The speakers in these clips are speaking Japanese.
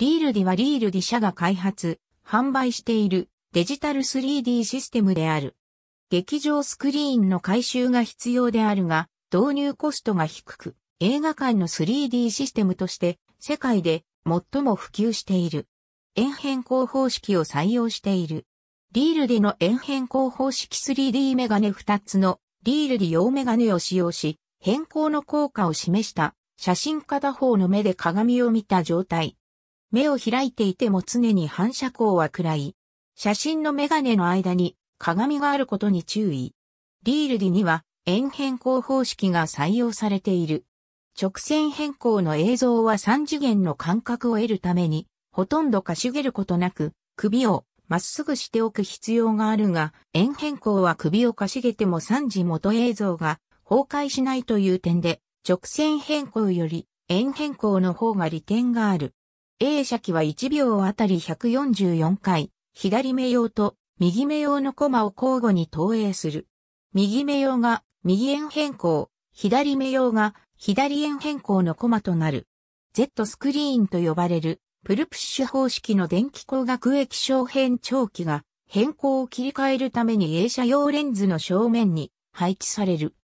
リールディはリールディ社が開発、販売しているデジタル 3D システムである。劇場スクリーンの回収が必要であるが、導入コストが低く、映画館の 3D システムとして世界で最も普及している。円変更方式を採用している。リールディの円変更方式 3D メガネ2つのリールディ用メガネを使用し、変更の効果を示した写真片方の目で鏡を見た状態。目を開いていても常に反射光は暗い。写真のメガネの間に鏡があることに注意。リールディには円変更方式が採用されている。直線変更の映像は3次元の感覚を得るために、ほとんどかしげることなく、首をまっすぐしておく必要があるが、円変更は首をかしげても3次元映像が崩壊しないという点で、直線変更より円変更の方が利点がある。A 射機は1秒あたり144回、左目用と右目用のコマを交互に投影する。右目用が右円変更、左目用が左円変更のコマとなる。Z スクリーンと呼ばれる、プルプッシュ方式の電気工学液晶変長期が変更を切り替えるために映写用レンズの正面に配置される。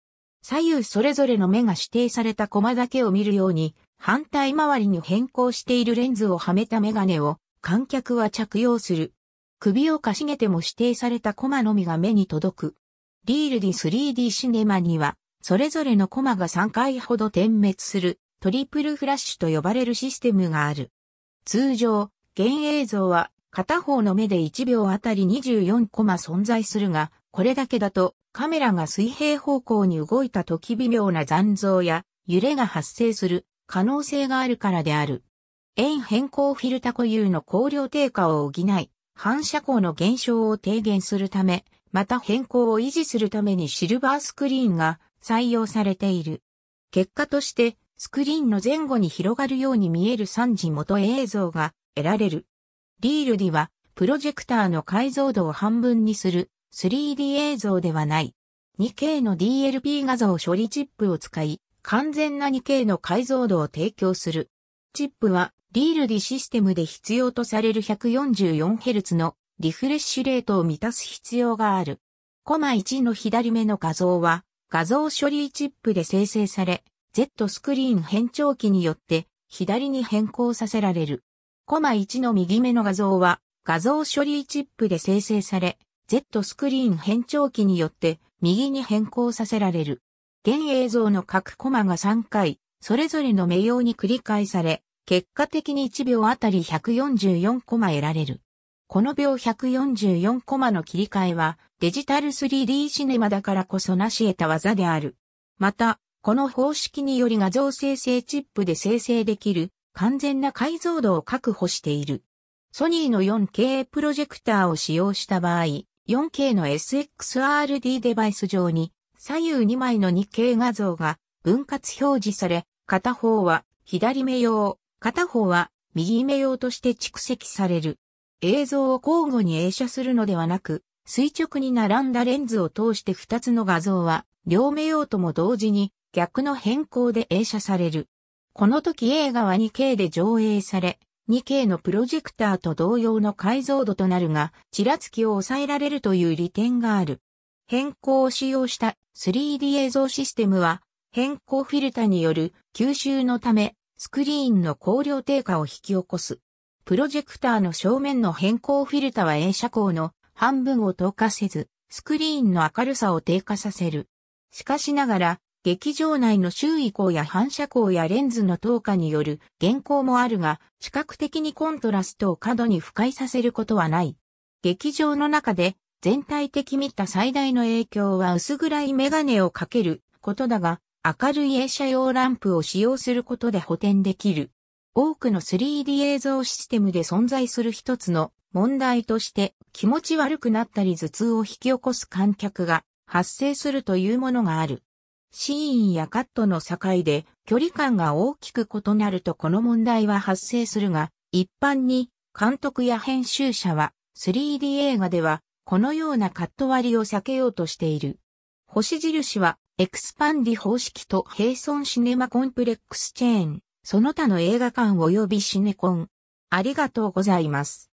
左右それぞれの目が指定されたコマだけを見るように反対回りに変更しているレンズをはめたメガネを観客は着用する。首をかしげても指定されたコマのみが目に届く。リールディ 3D シネマには、それぞれのコマが3回ほど点滅するトリプルフラッシュと呼ばれるシステムがある。通常、現映像は片方の目で1秒あたり24コマ存在するが、これだけだとカメラが水平方向に動いた時微妙な残像や揺れが発生する可能性があるからである。円変更フィルタ固有の光量低下を補い、反射光の減少を低減するため、また変更を維持するためにシルバースクリーンが採用されている。結果として、スクリーンの前後に広がるように見える3次元映像が得られる。リールディは、プロジェクターの解像度を半分にする 3D 映像ではない。2K の DLP 画像処理チップを使い、完全な 2K の解像度を提供する。チップは、リールディシステムで必要とされる 144Hz のリフレッシュレートを満たす必要がある。コマ1の左目の画像は、画像処理チップで生成され、Z スクリーン変調器によって左に変更させられる。コマ1の右目の画像は画像処理チップで生成され、Z スクリーン変調器によって右に変更させられる。現映像の各コマが3回、それぞれの名用に繰り返され、結果的に1秒あたり144コマ得られる。この秒144コマの切り替えはデジタル 3D シネマだからこそ成し得た技である。また、この方式により画像生成チップで生成できる完全な解像度を確保している。ソニーの 4K プロジェクターを使用した場合、4K の SXRD デバイス上に左右2枚の日経画像が分割表示され、片方は左目用、片方は右目用として蓄積される。映像を交互に映写するのではなく、垂直に並んだレンズを通して2つの画像は、両目用とも同時に逆の変更で映写される。この時映画は 2K で上映され、2K のプロジェクターと同様の解像度となるが、ちらつきを抑えられるという利点がある。変更を使用した 3D 映像システムは、変更フィルタによる吸収のため、スクリーンの光量低下を引き起こす。プロジェクターの正面の変更フィルタは映写光の半分を透過せず、スクリーンの明るさを低下させる。しかしながら、劇場内の周囲光や反射光やレンズの透過による現光もあるが、視覚的にコントラストを過度に不快させることはない。劇場の中で全体的見た最大の影響は薄暗いメガネをかけることだが、明るい映写用ランプを使用することで補填できる。多くの 3D 映像システムで存在する一つの問題として気持ち悪くなったり頭痛を引き起こす観客が発生するというものがある。シーンやカットの境で距離感が大きく異なるとこの問題は発生するが、一般に監督や編集者は 3D 映画ではこのようなカット割りを避けようとしている。星印は、エクスパンディ方式とヘイソンシネマコンプレックスチェーン、その他の映画館及びシネコン。ありがとうございます。